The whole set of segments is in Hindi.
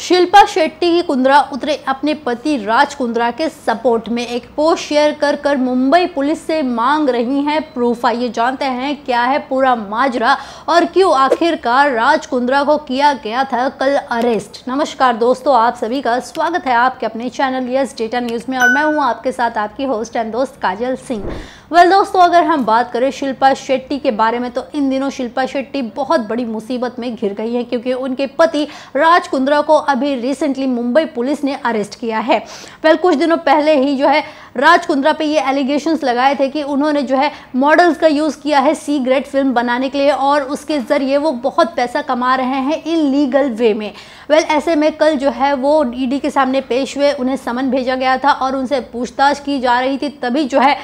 शिल्पा शेट्टी की कुंद्रा उतरे अपने पति राज कुंद्रा के सपोर्ट में एक पोस्ट शेयर कर कर मुंबई पुलिस से मांग रही हैं प्रूफ आइए जानते हैं क्या है पूरा माजरा और क्यों आखिरकार राज कुंद्रा को किया गया था कल अरेस्ट नमस्कार दोस्तों आप सभी का स्वागत है आपके अपने चैनल यस डेटा न्यूज़ में और मैं हूँ आपके साथ आपकी होस्ट एंड दोस्त काजल सिंह वेल well, दोस्तों अगर हम बात करें शिल्पा शेट्टी के बारे में तो इन दिनों शिल्पा शेट्टी बहुत बड़ी मुसीबत में घिर गई है क्योंकि उनके पति राज कुंद्रा को अभी रिसेंटली मुंबई पुलिस ने अरेस्ट किया है वेल well, कुछ दिनों पहले ही जो है राज कुंद्रा पे ये एलिगेशंस लगाए थे कि उन्होंने जो है मॉडल्स का यूज़ किया है सी ग्रेड फिल्म बनाने के लिए और उसके ज़रिए वो बहुत पैसा कमा रहे हैं इन लीगल वे में वेल well, ऐसे में कल जो है वो ईडी के सामने पेश हुए उन्हें समन भेजा गया था और उनसे पूछताछ की जा रही थी तभी जो है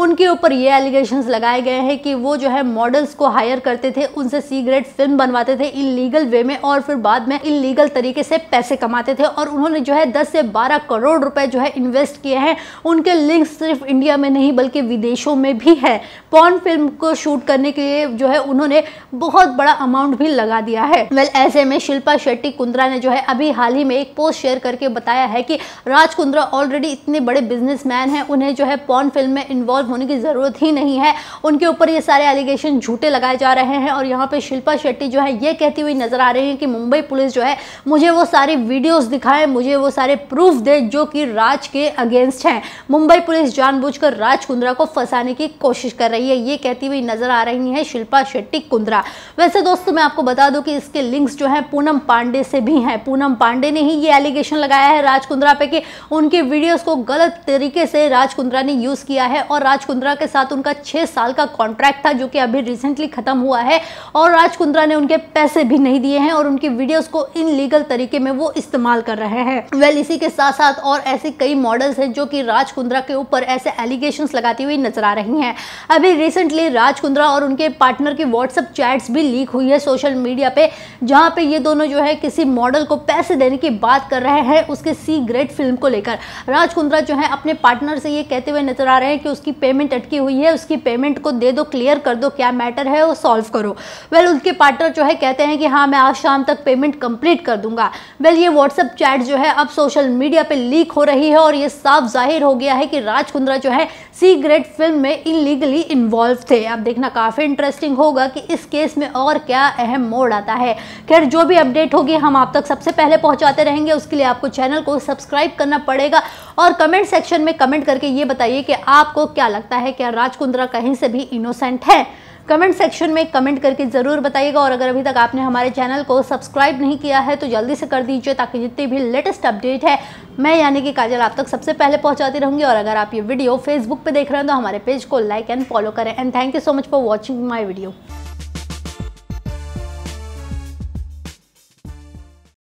उनके ऊपर ये एलिगेशन लगाए गए हैं कि वो जो है मॉडल्स को हायर करते थे उनसे सीग्रेट फिल्म बनवाते थे इलीगल वे में और फिर बाद में इलीगल तरीके से पैसे कमाते थे और उन्होंने जो है दस से बारह करोड़ रुपए जो है इन्वेस्ट किए हैं उनके लिंक सिर्फ इंडिया में नहीं बल्कि विदेशों में भी है पॉन फिल्म को शूट करने के लिए जो है उन्होंने बहुत बड़ा अमाउंट भी लगा दिया है वेल well, ऐसे में शिल्पा शेट्टी कुंद्रा ने जो है अभी हाल ही में एक पोस्ट शेयर करके बताया है कि राज कुंद्रा ऑलरेडी इतने बड़े बिजनेसमैन हैं उन्हें जो है पॉन फिल्म में इन्वॉल्व इन्वॉल्व होने की ज़रूरत ही नहीं है उनके ऊपर ये सारे एलिगेशन झूठे लगाए जा रहे हैं और यहाँ पे शिल्पा शेट्टी जो है ये कहती हुई नज़र आ रही है कि मुंबई पुलिस जो है मुझे वो सारी वीडियोज़ दिखाएं मुझे वो सारे प्रूफ दे जो कि राज के अगेंस्ट हैं मुंबई पुलिस जानबूझकर राज कुंद्रा को फंसाने की कोशिश कर रही है ये कहती हुई नज़र आ रही है शिल्पा शेट्टी कुंद्रा वैसे दोस्तों मैं आपको बता दूँ कि इसके लिंक्स जो हैं पूनम पांडे से भी हैं पूनम पांडे ने ही ये एलिगेशन लगाया है राज कुंद्रा पे कि उनके वीडियोस को गलत तरीके से राज कुंद्रा ने यूज़ किया है और राज कुंद्रा के साथ उनका छह साल का कॉन्ट्रैक्ट था जो कि अभी रिसेंटली ख़त्म हुआ है और राज कुंद्रा ने उनके पैसे भी नहीं दिए हैं और उनकी वीडियोस को इन लीगल तरीके में वो इस्तेमाल कर रहे हैं वेल well, इसी के साथ साथ और ऐसे कई मॉडल्स हैं जो कि राज कुंद्रा के ऊपर ऐसे एलिगेशन लगाती हुई नजर आ रही हैं अभी रिसेंटली राज कुंद्रा और उनके पार्टनर की व्हाट्सअप चैट्स भी लीक हुई है सोशल मीडिया पे जहाँ पे ये दोनों जो है किसी मॉडल को पैसे देने की बात कर रहे हैं उसके सी ग्रेट फिल्म को लेकर राज कुंद्रा जो है अपने पार्टनर से ये कहते हुए नजर आ रहे हैं कि उसकी पेमेंट अटकी हुई है उसकी पेमेंट को दे दो क्लियर कर दो क्या मैटर है वो सॉल्व करो वेल well, उनके पार्टनर जो है कहते हैं कि हाँ मैं आज शाम तक पेमेंट कंप्लीट कर दूंगा वेल well, ये व्हाट्सअप चैट जो है अब सोशल मीडिया पर लीक हो रही है और ये साफ जाहिर हो गया है कि राजकुंद्रा जो है सी फिल्म में इनलीगली इन्वॉल्व थे अब देखना काफ़ी इंटरेस्टिंग होगा कि इस केस में और क्या अहम मोड़ आता है खैर जो भी अपडेट होगी हम आप तक सबसे पहले पहुंचाते रहेंगे उसके लिए आपको चैनल को सब्सक्राइब करना पड़ेगा और कमेंट सेक्शन में कमेंट करके ये बताइए कि आपको क्या लगता है क्या राजकुंद्रा कहीं से भी इनोसेंट है कमेंट सेक्शन में कमेंट करके ज़रूर बताइएगा और अगर अभी तक आपने हमारे चैनल को सब्सक्राइब नहीं किया है तो जल्दी से कर दीजिए ताकि जितनी भी लेटेस्ट अपडेट है मैं यानी कि काजल आप तक सबसे पहले पहुंचाती रहूंगी और अगर आप ये वीडियो फेसबुक पे देख रहे हैं तो हमारे पेज को लाइक एंड फॉलो करें and thank you so much for watching my video